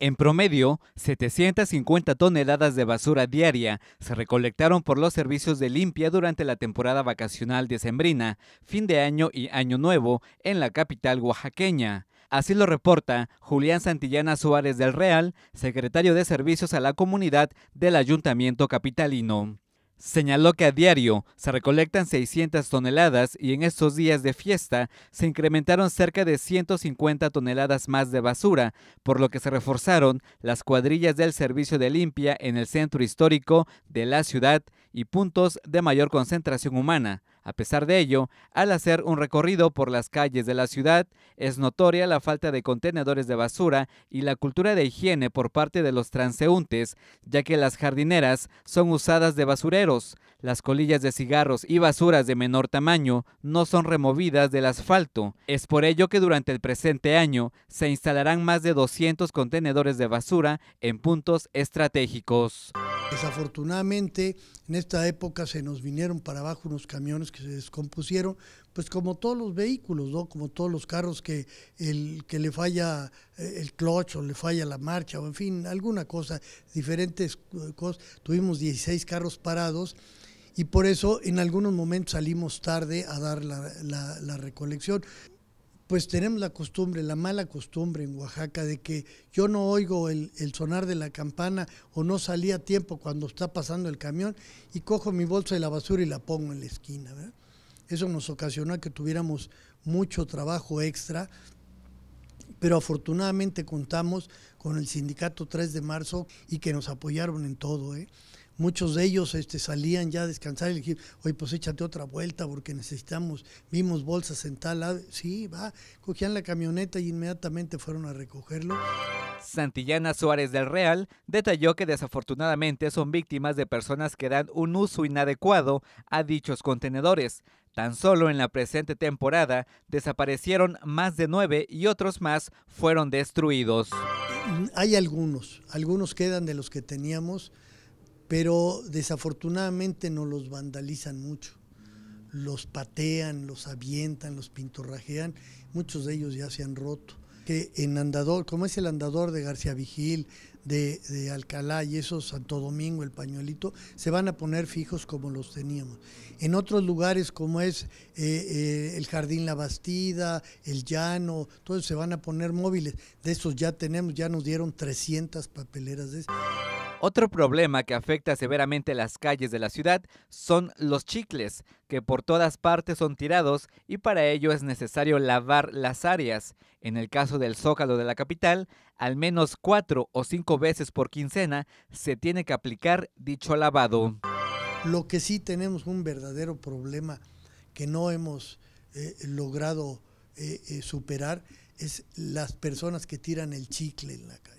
En promedio, 750 toneladas de basura diaria se recolectaron por los servicios de limpia durante la temporada vacacional decembrina, fin de año y año nuevo en la capital oaxaqueña. Así lo reporta Julián Santillana Suárez del Real, secretario de Servicios a la Comunidad del Ayuntamiento Capitalino. Señaló que a diario se recolectan 600 toneladas y en estos días de fiesta se incrementaron cerca de 150 toneladas más de basura, por lo que se reforzaron las cuadrillas del servicio de limpia en el centro histórico de la ciudad y puntos de mayor concentración humana. A pesar de ello, al hacer un recorrido por las calles de la ciudad, es notoria la falta de contenedores de basura y la cultura de higiene por parte de los transeúntes, ya que las jardineras son usadas de basureros, las colillas de cigarros y basuras de menor tamaño no son removidas del asfalto. Es por ello que durante el presente año se instalarán más de 200 contenedores de basura en puntos estratégicos. Desafortunadamente, en esta época se nos vinieron para abajo unos camiones que se descompusieron, pues como todos los vehículos, Como todos los carros que, le falla eh, el clutch o le falla la marcha, o en fin, alguna cosa, diferentes eh, cosas. Tuvimos 16 carros parados y por eso en algunos momentos salimos tarde a dar la recolección pues tenemos la costumbre, la mala costumbre en Oaxaca de que yo no oigo el, sonar de la campana o no salí a tiempo cuando está pasando el camión y cojo mi bolsa de la basura y la pongo en la esquina. Eso nos ocasionó que tuviéramos mucho trabajo extra, pero afortunadamente contamos con el sindicato 3 de marzo y que nos apoyaron en todo. ¿eh? muchos de ellos este, salían ya a descansar y le dijeron, oye, pues échate otra vuelta porque necesitamos, vimos bolsas en tal lado. Sí, va, cogían la camioneta y inmediatamente fueron a recogerlo. Santillana Suárez del Real detalló que desafortunadamente son víctimas de personas que dan un uso inadecuado a dichos contenedores. Tan solo en la presente temporada desaparecieron más de nueve y otros más fueron destruidos. Hay algunos, algunos quedan de los que teníamos pero desafortunadamente no los vandalizan mucho. Los patean, los avientan, los pintorrajean, muchos de ellos ya se han roto. Que en andador, como es el andador de García Vigil, de, Alcalá y esos Santo Domingo, el pañuelito, se van a poner fijos como los teníamos. En otros lugares como es eh, eh, el Jardín La Bastida, el Llano, todos se van a poner móviles. De esos ya tenemos, ya nos dieron 300 papeleras de esos. Otro problema que afecta severamente las calles de la ciudad son los chicles, que por todas partes son tirados y para ello es necesario lavar las áreas. En el caso del zócalo de la capital, al menos cuatro o cinco veces por quincena se tiene que aplicar dicho lavado. Lo que sí tenemos un verdadero problema que no hemos eh, logrado eh, eh, superar es las personas que tiran el chicle en la calle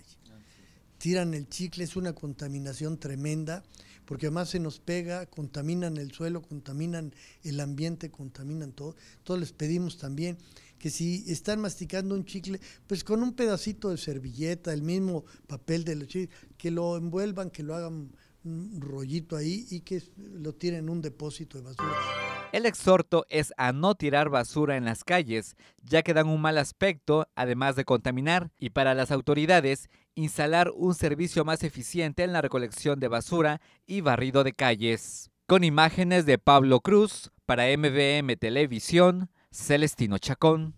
tiran el chicle, es una contaminación tremenda, porque además se nos pega, contaminan el suelo, contaminan el ambiente, contaminan todo. Entonces les pedimos también que si están masticando un chicle, pues con un pedacito de servilleta, el mismo papel de chicle, que lo envuelvan, que lo hagan un rollito ahí y que lo tiren en un depósito de basura. El exhorto es a no tirar basura en las calles, ya que dan un mal aspecto, además de contaminar, y para las autoridades, instalar un servicio más eficiente en la recolección de basura y barrido de calles. Con imágenes de Pablo Cruz, para MBM Televisión, Celestino Chacón.